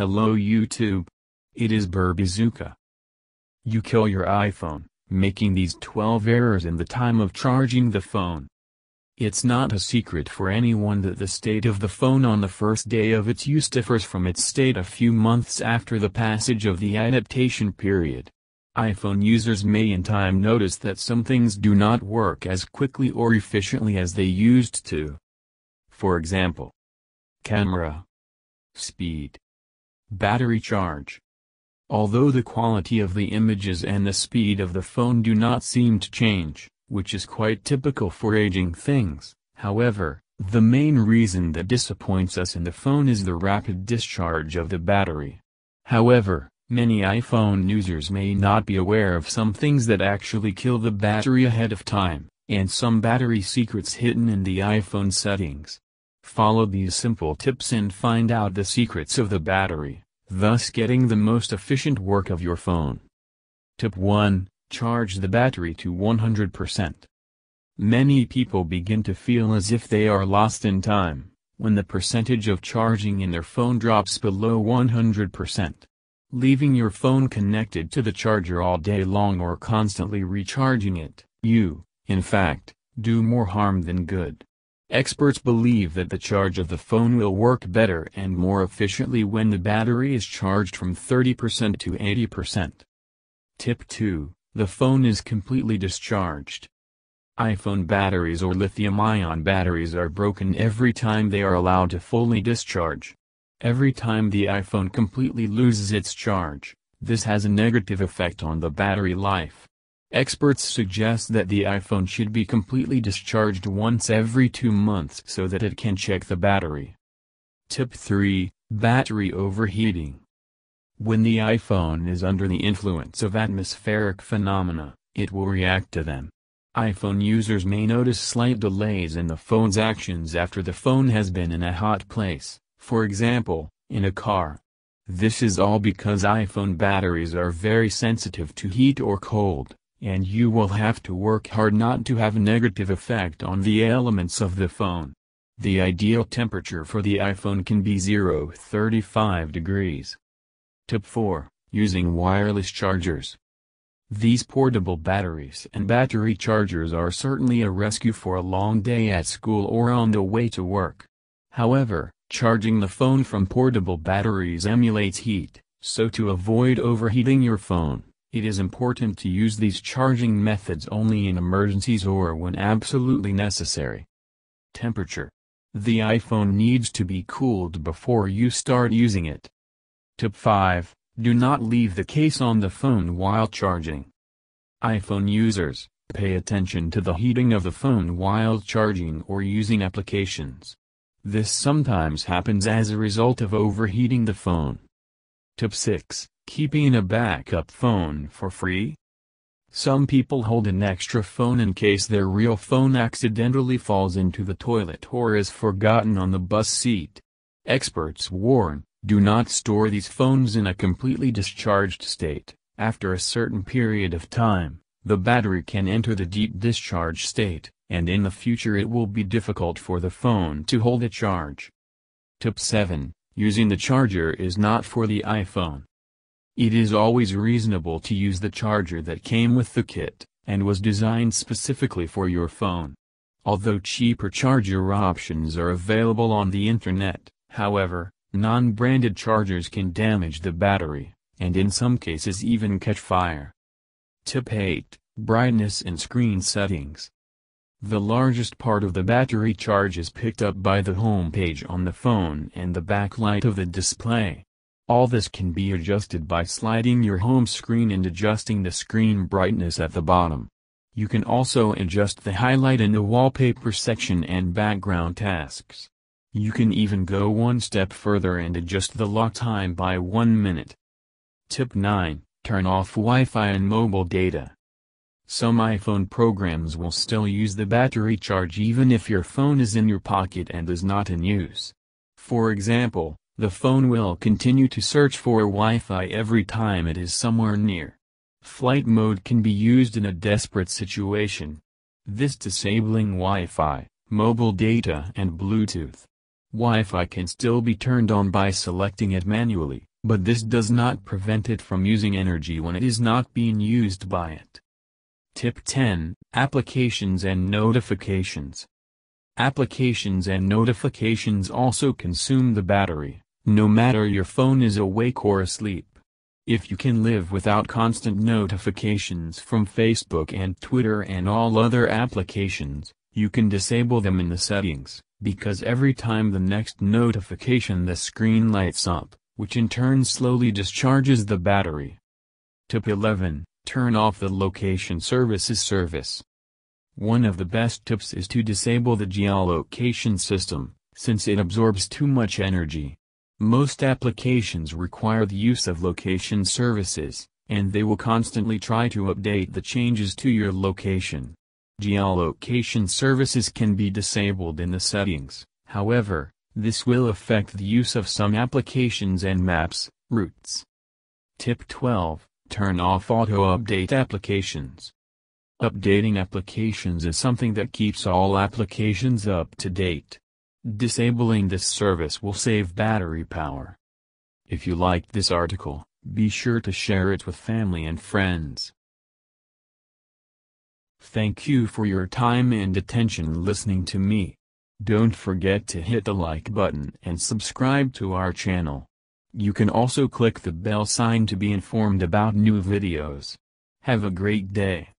Hello YouTube. It is Burbizuka. You kill your iPhone, making these 12 errors in the time of charging the phone. It's not a secret for anyone that the state of the phone on the first day of its use differs from its state a few months after the passage of the adaptation period iPhone users may in time notice that some things do not work as quickly or efficiently as they used to. For example, camera, speed, battery charge. Although the quality of the images and the speed of the phone do not seem to change, which is quite typical for aging things, however, the main reason that disappoints us in the phone is the rapid discharge of the battery. However, many iPhone users may not be aware of some things that actually kill the battery ahead of time, and some battery secrets hidden in the iPhone settings. Follow these simple tips and find out the secrets of the battery, thus getting the most efficient work of your phone. Tip 1. Charge the battery to 100%. Many people begin to feel as if they are lost in time, when the percentage of charging in their phone drops below 100%. Leaving your phone connected to the charger all day long or constantly recharging it, you, in fact, do more harm than good. Experts believe that the charge of the phone will work better and more efficiently when the battery is charged from 30% to 80%. Tip 2. The phone is completely discharged. iPhone batteries or lithium-ion batteries are broken every time they are allowed to fully discharge. Every time the iPhone completely loses its charge, this has a negative effect on the battery life. Experts suggest that the iPhone should be completely discharged once every two months so that it can check the battery. Tip 3 Battery Overheating When the iPhone is under the influence of atmospheric phenomena, it will react to them. iPhone users may notice slight delays in the phone's actions after the phone has been in a hot place, for example, in a car. This is all because iPhone batteries are very sensitive to heat or cold and you will have to work hard not to have a negative effect on the elements of the phone. The ideal temperature for the iPhone can be 0 35 degrees. Tip 4 Using wireless chargers. These portable batteries and battery chargers are certainly a rescue for a long day at school or on the way to work. However, charging the phone from portable batteries emulates heat, so to avoid overheating your phone, it is important to use these charging methods only in emergencies or when absolutely necessary. Temperature. The iPhone needs to be cooled before you start using it. Tip 5. Do not leave the case on the phone while charging. iPhone users, pay attention to the heating of the phone while charging or using applications. This sometimes happens as a result of overheating the phone. Tip 6. Keeping a backup phone for free? Some people hold an extra phone in case their real phone accidentally falls into the toilet or is forgotten on the bus seat. Experts warn, do not store these phones in a completely discharged state. After a certain period of time, the battery can enter the deep discharge state, and in the future it will be difficult for the phone to hold a charge. Tip 7. Using the charger is not for the iPhone. It is always reasonable to use the charger that came with the kit, and was designed specifically for your phone. Although cheaper charger options are available on the internet, however, non-branded chargers can damage the battery, and in some cases even catch fire. Tip 8, Brightness and Screen Settings The largest part of the battery charge is picked up by the home page on the phone and the backlight of the display. All this can be adjusted by sliding your home screen and adjusting the screen brightness at the bottom. You can also adjust the highlight in the wallpaper section and background tasks. You can even go one step further and adjust the lock time by 1 minute. Tip 9. Turn off Wi-Fi and mobile data. Some iPhone programs will still use the battery charge even if your phone is in your pocket and is not in use. For example, the phone will continue to search for Wi-Fi every time it is somewhere near. Flight mode can be used in a desperate situation. This disabling Wi-Fi, mobile data and Bluetooth. Wi-Fi can still be turned on by selecting it manually, but this does not prevent it from using energy when it is not being used by it. Tip 10, Applications and Notifications Applications and notifications also consume the battery no matter your phone is awake or asleep. If you can live without constant notifications from Facebook and Twitter and all other applications, you can disable them in the settings, because every time the next notification the screen lights up, which in turn slowly discharges the battery. Tip 11 turn off the location services service. One of the best tips is to disable the geolocation system, since it absorbs too much energy. Most applications require the use of location services, and they will constantly try to update the changes to your location. Geolocation services can be disabled in the settings, however, this will affect the use of some applications and maps, routes. Tip 12, turn off auto-update applications. Updating applications is something that keeps all applications up to date. Disabling this service will save battery power. If you liked this article, be sure to share it with family and friends. Thank you for your time and attention listening to me. Don't forget to hit the like button and subscribe to our channel. You can also click the bell sign to be informed about new videos. Have a great day.